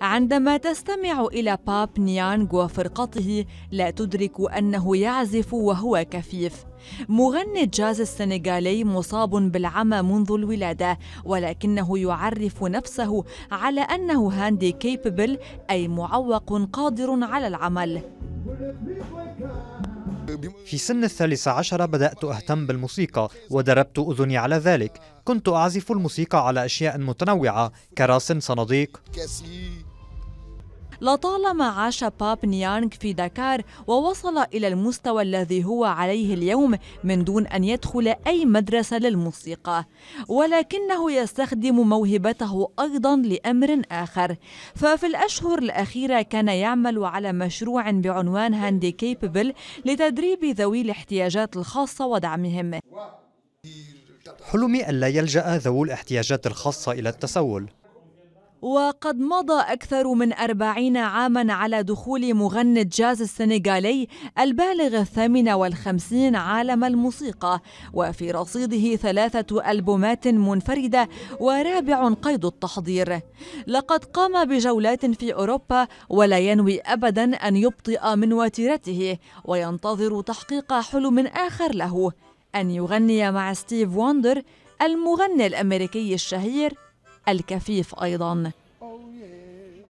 عندما تستمع إلى باب نيانغ وفرقته لا تدرك أنه يعزف وهو كفيف مغني الجاز السنغالي مصاب بالعمى منذ الولادة ولكنه يعرف نفسه على أنه هاندي كيبل أي معوق قادر على العمل في سن الثالثة عشرة بدأت أهتم بالموسيقى ودربت أذني على ذلك كنت أعزف الموسيقى على أشياء متنوعة كراس صناديق لطالما عاش باب نيانغ في داكار ووصل إلى المستوى الذي هو عليه اليوم من دون أن يدخل أي مدرسة للموسيقى ولكنه يستخدم موهبته أيضا لأمر آخر ففي الأشهر الأخيرة كان يعمل على مشروع بعنوان هاندي كيببل لتدريب ذوي الاحتياجات الخاصة ودعمهم حلمي ألا يلجأ ذوو الاحتياجات الخاصة إلى التسول وقد مضى أكثر من أربعين عاما على دخول مغني الجاز السنغالي البالغ الثامن والخمسين عالم الموسيقى وفي رصيده ثلاثة ألبومات منفردة ورابع قيد التحضير لقد قام بجولات في أوروبا ولا ينوي أبدا أن يبطئ من وتيرته وينتظر تحقيق حلم آخر له أن يغني مع ستيف واندر المغني الأمريكي الشهير الكفيف أيضاً